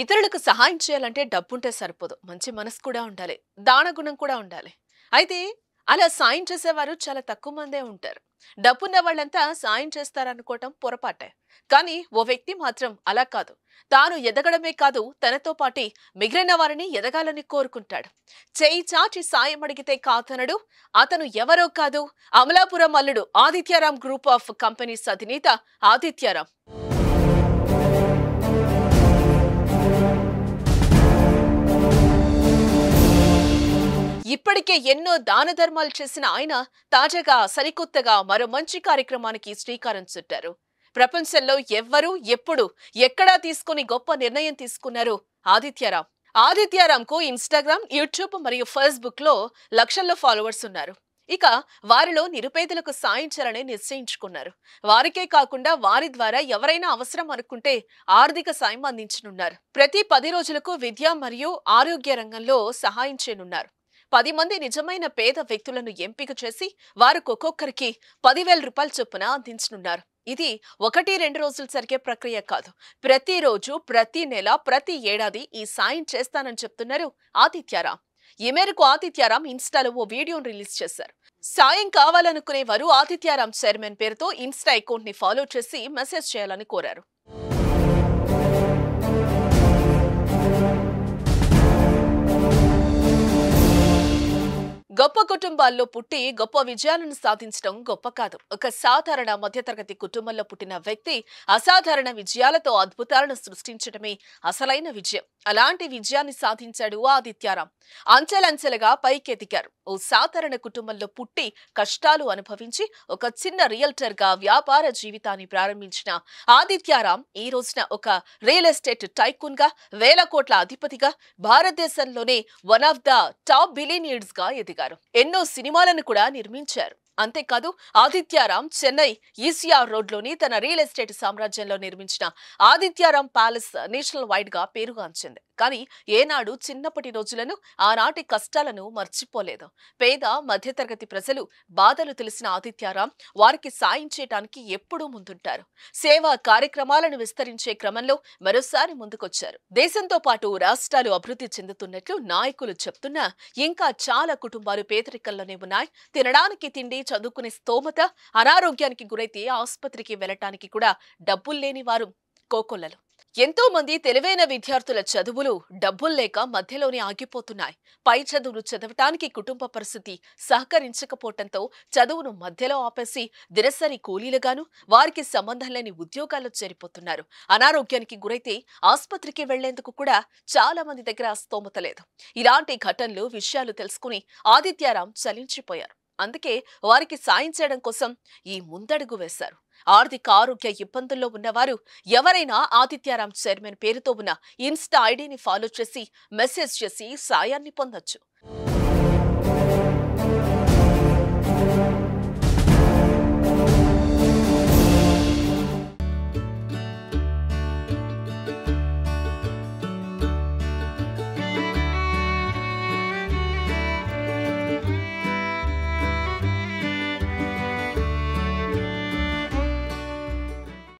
ఇతరులకు సహాయం చేయాలంటే డబ్బుంటే సరిపోదు మంచి మనసు కూడా ఉండాలి దానగుణం కూడా ఉండాలి అయితే అలా సాయం చేసేవారు చాలా తక్కువ మందే ఉంటారు డబ్బున్న వాళ్ళంతా సాయం చేస్తారనుకోవటం పొరపాటే కానీ ఓ వ్యక్తి మాత్రం అలా కాదు తాను ఎదగడమే కాదు తనతో పాటి మిగిలిన వారిని ఎదగాలని కోరుకుంటాడు చేయి చాచి సాయం అడిగితే కాదనడు అతను ఎవరో కాదు అమలాపురం అల్లుడు ఆదిత్యారాం గ్రూప్ ఆఫ్ కంపెనీస్ అధినేత ఆదిత్యారాం ఇప్పటికే ఎన్నో దాన ధర్మాలు చేసిన ఆయన తాజాగా సరికొత్తగా మరో మంచి కార్యక్రమానికి శ్రీకారం చుట్టారు ప్రపంచంలో ఎవ్వరూ ఎప్పుడు ఎక్కడా తీసుకుని గొప్ప నిర్ణయం తీసుకున్నారు ఆదిత్యారాం కు ఇన్స్టాగ్రామ్ యూట్యూబ్ మరియు ఫేస్బుక్లో లక్షల్లో ఫాలోవర్స్ ఉన్నారు ఇక వారిలో నిరుపేదలకు సాయం చేయాలని నిశ్చయించుకున్నారు వారికే కాకుండా వారి ద్వారా ఎవరైనా అవసరం అనుకుంటే ఆర్థిక సాయం అందించనున్నారు ప్రతి పది రోజులకు విద్య మరియు ఆరోగ్య రంగంలో సహాయం చేయనున్నారు పది మంది నిజమైన పేద వ్యక్తులను ఎంపిక చేసి ఒక్కొక్కరికి పదివేల రూపాయల చొప్పున అందించనున్నారు ఇది ఒకటి రెండు రోజులు జరిగే ప్రక్రియ కాదు ప్రతిరోజు ప్రతి నెల ప్రతి ఏడాది ఈ సాయం చేస్తానని చెప్తున్నారు ఆదిత్యారాం ఈ మేరకు ఆదిత్యారాం ఇన్స్టాలో ఓ వీడియోను రిలీజ్ చేశారు సాయం కావాలనుకునే వారు ఆదిత్యారాం చైర్మన్ పేరుతో ఇన్స్టా అకౌంట్ ని ఫాలో చేసి మెసేజ్ చేయాలని కోరారు గొప్ప కుటుంబాల్లో పుట్టి గొప్ప విజయాలను సాధించడం గొప్ప కాదు ఒక సాధారణ మధ్యతరగతి కుటుంబంలో పుట్టిన వ్యక్తి అసాధారణ విజయాలతో అద్భుతాలను సృష్టించడమే అసలైన విజయం అలాంటి విజయాన్ని సాధించాడు ఆదిత్యారాం అంచెలంచెలుగా పైకెదిగారు ఓ సాధారణ కుటుంబంలో పుట్టి కష్టాలు అనుభవించి ఒక చిన్న రియల్టర్గా వ్యాపార జీవితాన్ని ప్రారంభించిన ఆదిత్యారాం ఈ రోజున ఒక రియల్ ఎస్టేట్ టైకూన్గా వేల కోట్ల అధిపతిగా భారతదేశంలోనే వన్ ఆఫ్ ద టాప్ బిలీనియర్స్గా ఎదిగారు ఎన్నో సినిమాలను కూడా నిర్మించారు అంతేకాదు ఆదిత్యారాం చెన్నై ఈసీఆర్ రోడ్లోని తన రియల్ ఎస్టేట్ సామ్రాజ్యంలో నిర్మించిన ఆదిత్యారాం ప్యాలెస్ నేషనల్ వైడ్గా పేరుగాంచింది కానీ ఏనాడు చిన్నప్పటి రోజులను ఆనాటి కష్టాలను మర్చిపోలేదు పేద మధ్యతరగతి ప్రజలు బాధలు తెలిసిన ఆదిత్యారాం వారికి సాయం చేయడానికి ఎప్పుడూ ముందుంటారు సేవా కార్యక్రమాలను విస్తరించే క్రమంలో మరోసారి ముందుకొచ్చారు దేశంతో పాటు రాష్ట్రాలు అభివృద్ధి చెందుతున్నట్లు నాయకులు చెప్తున్నా ఇంకా చాలా కుటుంబాలు పేదరికంలోనే ఉన్నాయి తినడానికి తిండి చదువుకునే స్తోమత అనారోగ్యానికి గురైతే ఆసుపత్రికి వెళ్లటానికి కూడా డబ్బులు లేని వారు కోకొల్లలు ఎంతో మంది తెలివైన విద్యార్థుల చదువులు డబ్బులు లేక మధ్యలోనే ఆగిపోతున్నాయి పై చదువులు చదవటానికి కుటుంబ పరిస్థితి సహకరించకపోవటంతో చదువును మధ్యలో ఆపేసి దినసరి కూలీలుగాను వారికి సంబంధం లేని ఉద్యోగాల్లో చేరిపోతున్నారు అనారోగ్యానికి గురైతే ఆసుపత్రికి వెళ్లేందుకు కూడా చాలా మంది దగ్గర స్తోమత లేదు ఇలాంటి ఘటనలు విషయాలు తెలుసుకుని ఆదిత్యారాం చలించిపోయారు అందుకే వారికి సాయం చేయడం కోసం ఈ ముందడుగు వేశారు ఆర్థిక ఆరోగ్య ఇబ్బందుల్లో ఉన్నవారు ఎవరైనా ఆదిత్యారాం చైర్మన్ పేరుతో ఉన్న ఇన్స్టా ఐడిని ఫాలో చేసి మెసేజ్ చేసి సాయాన్ని పొందొచ్చు